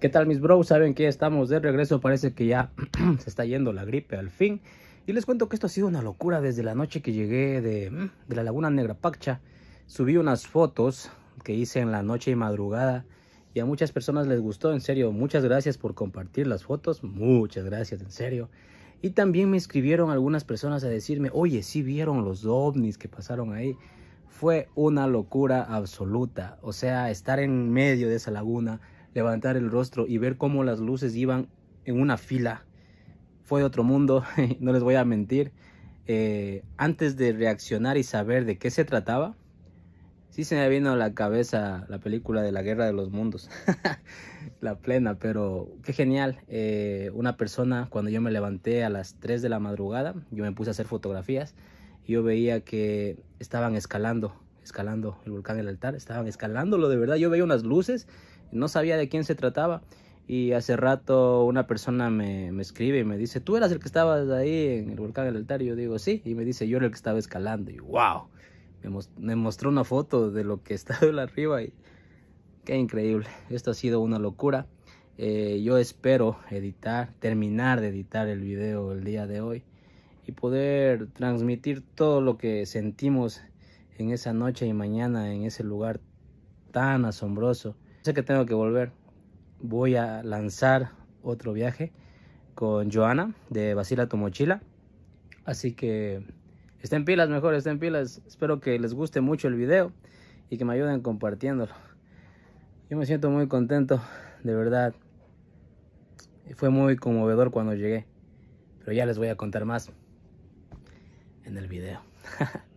¿Qué tal mis bros? Saben que estamos de regreso, parece que ya se está yendo la gripe al fin. Y les cuento que esto ha sido una locura desde la noche que llegué de, mm, la Laguna Negra Paccha. Subí unas fotos que hice en la noche y madrugada y a muchas personas les gustó, en serio, muchas gracias por compartir las fotos, muchas gracias, en serio. Y también me escribieron algunas personas a decirme, oye, si vieron los ovnis que pasaron ahí. Fue una locura absoluta, o sea, estar en medio de esa laguna levantar el rostro y ver cómo las luces iban en una fila. Fue otro mundo, no les voy a mentir. Eh, antes de reaccionar y saber de qué se trataba, sí se me vino a la cabeza la película de la Guerra de los Mundos, la plena, pero qué genial. Eh, una persona, cuando yo me levanté a las 3 de la madrugada, yo me puse a hacer fotografías y yo veía que estaban escalando escalando el volcán del altar, estaban escalándolo de verdad, yo veía unas luces, no sabía de quién se trataba y hace rato una persona me, me escribe y me dice, tú eras el que estabas ahí en el volcán del altar, y yo digo, sí, y me dice, yo era el que estaba escalando, y wow, me, mostró una foto de lo que estaba arriba y qué increíble, esto ha sido una locura. Eh, yo espero editar, terminar de editar el video el día de hoy y poder transmitir todo lo que sentimos en esa noche y mañana en ese lugar tan asombroso. Sé que tengo que volver. Voy a lanzar otro viaje con Joana de Basila tu mochila. Así que estén pilas, mejor estén pilas. Espero que les guste mucho el video y que me ayuden compartiéndolo. Yo me siento muy contento, de verdad. Fue muy conmovedor cuando llegué. Pero ya les voy a contar más en el video.